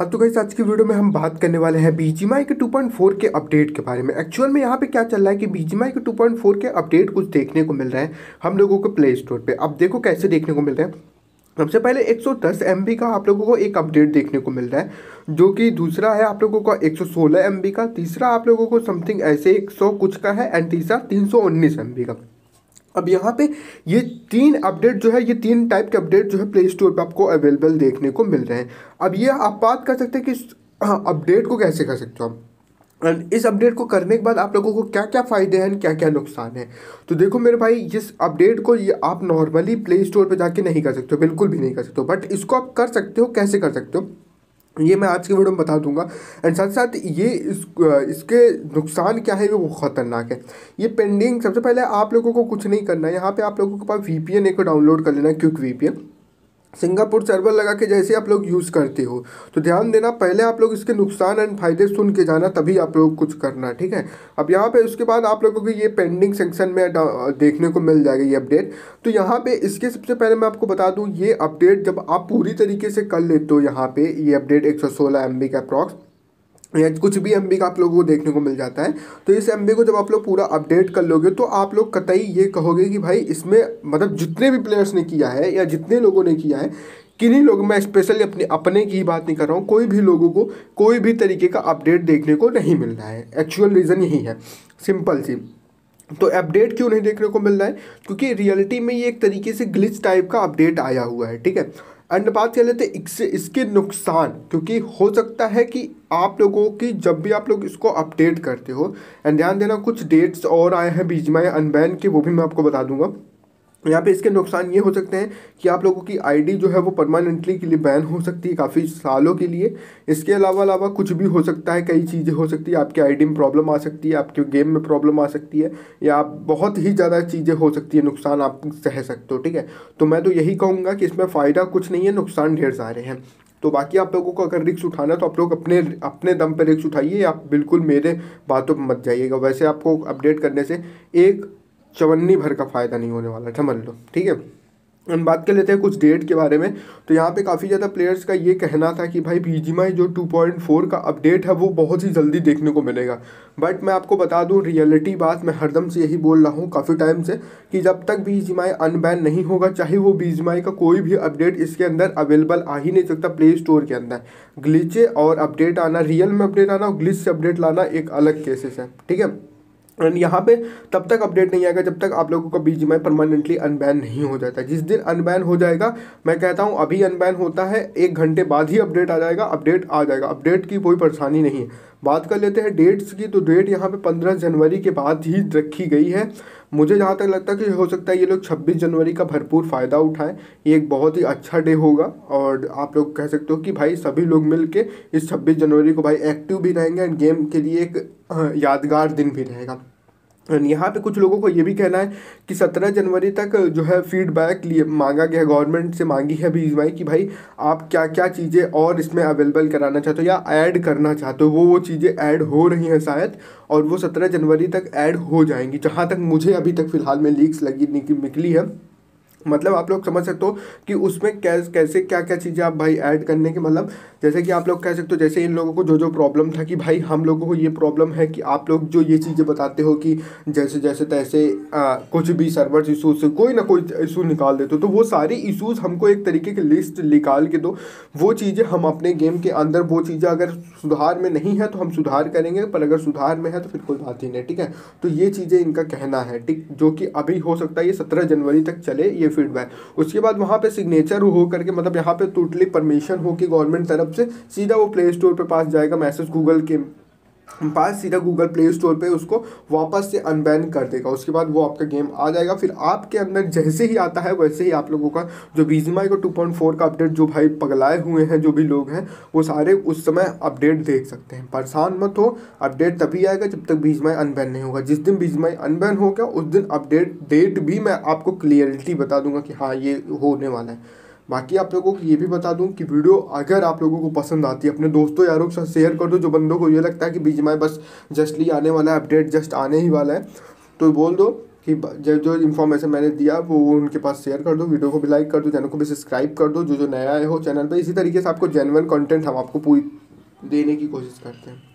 हाँ तो गई आज की वीडियो में हम बात करने वाले हैं माई के 2.4 के अपडेट के बारे में एक्चुअल में यहाँ पे क्या चल रहा है कि माई के 2.4 के अपडेट कुछ देखने को मिल रहे हैं हम लोगों को प्ले स्टोर पे अब देखो कैसे देखने को मिल रहे हैं सबसे पहले 110 बी का आप लोगों को एक अपडेट देखने को मिल रहा है जो कि दूसरा है आप लोगों सोलह 116 बी का तीसरा आप लोगों को समथिंग ऐसे 100 कुछ का है एंड तीसरा एम बी का अब यहाँ पे ये तीन अपडेट जो है ये तीन टाइप के अपडेट जो है प्ले स्टोर पर आपको अवेलेबल देखने को मिल रहे हैं अब ये आप बात कर सकते हैं कि अपडेट हाँ, को कैसे कर सकते हो आप एंड इस अपडेट को करने के बाद आप लोगों को क्या क्या फ़ायदे हैं क्या क्या नुकसान है तो देखो मेरे भाई इस अपडेट को ये आप नॉर्मली प्ले स्टोर पर जाके नहीं कर सकते हो बिल्कुल भी नहीं कर सकते हो बट इसको आप कर सकते हो कैसे कर सकते हो ये मैं आज के वीडियो में बता दूंगा एंड साथ साथ ये इस इसके नुकसान क्या है वो ख़तरनाक है ये पेंडिंग सबसे पहले आप लोगों को कुछ नहीं करना है यहाँ पे आप लोगों के पास वी पी एन एक डाउनलोड कर लेना quick V P N Singapore server लगा के जैसे आप लोग यूज़ करते हो तो ध्यान देना पहले आप लोग इसके नुकसान एंड फायदे सुन के जाना तभी आप लोग कुछ करना ठीक है अब यहाँ पे उसके बाद आप लोगों को ये पेंडिंग सेक्शन में देखने को मिल जाएगा ये अपडेट तो यहाँ पे इसके सबसे पहले मैं आपको बता दूँ ये अपडेट जब आप पूरी तरीके से कर लेते हो यहाँ पे ये अपडेट एक सौ सोलह का अप्रॉक्स या कुछ भी एम का आप लोगों को देखने को मिल जाता है तो इस एम को जब आप लोग पूरा अपडेट कर लोगे तो आप लोग कतई ये कहोगे कि भाई इसमें मतलब जितने भी प्लेयर्स ने किया है या जितने लोगों ने किया है किन्हीं लोगों मैं स्पेशली अपने अपने की बात नहीं कर रहा हूँ कोई भी लोगों को कोई भी तरीके का अपडेट देखने को नहीं मिल रहा है एक्चुअल रीज़न यही है सिंपल सी तो अपडेट क्यों नहीं देखने को मिल रहा है क्योंकि रियलिटी में ये एक तरीके से ग्लिच टाइप का अपडेट आया हुआ है ठीक है एंड बात कर लेते इससे इसके नुकसान क्योंकि हो सकता है कि आप लोगों की जब भी आप लोग इसको अपडेट करते हो एंड ध्यान देना कुछ डेट्स और आए हैं बीच में अनबैन के वो भी मैं आपको बता दूंगा यहाँ पे इसके नुकसान ये हो सकते हैं कि आप लोगों की आईडी जो है वो परमानेंटली के लिए बैन हो सकती है काफ़ी सालों के लिए इसके अलावा अलावा कुछ भी हो सकता है कई चीज़ें हो सकती है आपके आईडी में प्रॉब्लम आ सकती है आपके गेम में प्रॉब्लम आ सकती है या आप बहुत ही ज़्यादा चीज़ें हो सकती है नुकसान आप सह सकते हो ठीक है तो मैं तो यही कहूँगा कि इसमें फ़ायदा कुछ नहीं है नुकसान ढेर सारे हैं तो बाकी आप लोगों को अगर रिक्स उठाना तो आप लोग अपने अपने दम पर रिक्स उठाइए आप बिल्कुल मेरे बातों पर मत जाइएगा वैसे आपको अपडेट करने से एक चवन्नी भर का फ़ायदा नहीं होने वाला समझ लो ठीक है हम बात कर लेते हैं कुछ डेट के बारे में तो यहाँ पे काफ़ी ज़्यादा प्लेयर्स का ये कहना था कि भाई पी जो 2.4 का अपडेट है वो बहुत ही जल्दी देखने को मिलेगा बट मैं आपको बता दूँ रियलिटी बात मैं हरदम से यही बोल रहा हूँ काफ़ी टाइम से कि जब तक बी अनबैन नहीं होगा चाहे वो बी का कोई भी अपडेट इसके अंदर अवेलेबल आ ही नहीं सकता प्ले स्टोर के अंदर ग्लिचे और अपडेट आना रियल में अपडेट आना और ग्लिच से अपडेट लाना एक अलग केसेस है ठीक है एंड यहाँ पे तब तक अपडेट नहीं आएगा जब तक आप लोगों का बीच में परमानेंटली अनबैन नहीं हो जाता जिस दिन अनबैन हो जाएगा मैं कहता हूँ अभी अनबैन होता है एक घंटे बाद ही अपडेट आ जाएगा अपडेट आ जाएगा अपडेट की कोई परेशानी नहीं है बात कर लेते हैं डेट्स की तो डेट यहाँ पे पंद्रह जनवरी के बाद ही रखी गई है मुझे जहाँ तक लगता है कि हो सकता है ये लोग छब्बीस जनवरी का भरपूर फ़ायदा उठाएं ये एक बहुत ही अच्छा डे होगा और आप लोग कह सकते हो कि भाई सभी लोग मिल के इस छब्बीस जनवरी को भाई एक्टिव भी रहेंगे एंड गेम के लिए एक यादगार दिन भी रहेगा यहाँ पे कुछ लोगों को ये भी कहना है कि सत्रह जनवरी तक जो है फीडबैक लिए मांगा गया गवर्नमेंट से मांगी है अभी भाई कि भाई आप क्या क्या चीज़ें और इसमें अवेलेबल कराना चाहते हो या ऐड करना चाहते हो वो वो चीज़ें ऐड हो रही हैं शायद और वो सत्रह जनवरी तक ऐड हो जाएंगी जहाँ तक मुझे अभी तक फ़िलहाल में लीक्स लगी निकली है मतलब आप लोग समझ सकते हो कि उसमें कैसे कैसे क्या क्या चीज़ें आप भाई ऐड करने के मतलब जैसे कि आप लोग कह सकते हो जैसे इन लोगों को जो जो प्रॉब्लम था कि भाई हम लोगों को ये प्रॉब्लम है कि आप लोग जो ये चीज़ें बताते हो कि जैसे जैसे तैसे आ, कुछ भी सर्वर इशूज़ से कोई ना कोई इशू निकाल देते हो तो वो सारे इशूज़ हमको एक तरीके की लिस्ट निकाल के दो वो चीज़ें हम अपने गेम के अंदर वो चीज़ें अगर सुधार में नहीं है तो हम सुधार करेंगे पर अगर सुधार में है तो फिर कोई बात ही नहीं ठीक है तो ये चीज़ें इनका कहना है ठीक जो कि अभी हो सकता है ये सत्रह जनवरी तक चले ये फीडबैक उसके बाद वहाँ पर सिग्नेचर हो करके मतलब यहाँ पर टोटली परमिशन हो कि गवर्नमेंट तरफ से सीधा वो प्ले स्टोर पर पास जाएगा मैसेज गूगल के पास सीधा गूगल प्ले स्टोर पे उसको वापस से अनबैन कर देगा उसके बाद वो आपका गेम आ जाएगा फिर आपके अंदर जैसे ही आता है वैसे ही आप लोगों का जो बीजीमाई को फोर का अपडेट जो भाई पगलाए हुए हैं जो भी लोग हैं वो सारे उस समय अपडेट देख सकते हैं परेशान मत हो अपडेट तभी आएगा जब तक बीजीमाई अनबैन नहीं होगा जिस दिन बीजीमाई अनबैन होगा उस दिन अपडेट डेट भी मैं आपको क्लियरिटी बता दूंगा कि हाँ ये होने वाला है बाकी आप लोगों को ये भी बता दूं कि वीडियो अगर आप लोगों को पसंद आती है अपने दोस्तों यारों के साथ शेयर कर दो जो बंदों को ये लगता है कि बीच में बस जस्टली आने वाला है अपडेट जस्ट आने ही वाला है तो बोल दो कि जो इन्फॉर्मेशन मैंने दिया वो उनके पास शेयर कर दो वीडियो को भी लाइक कर दो चैनल को भी सब्सक्राइब कर दो जो जो नया आए हो चैनल पर इसी तरीके से आपको जेनवन कंटेंट हम आपको पूरी देने की कोशिश करते हैं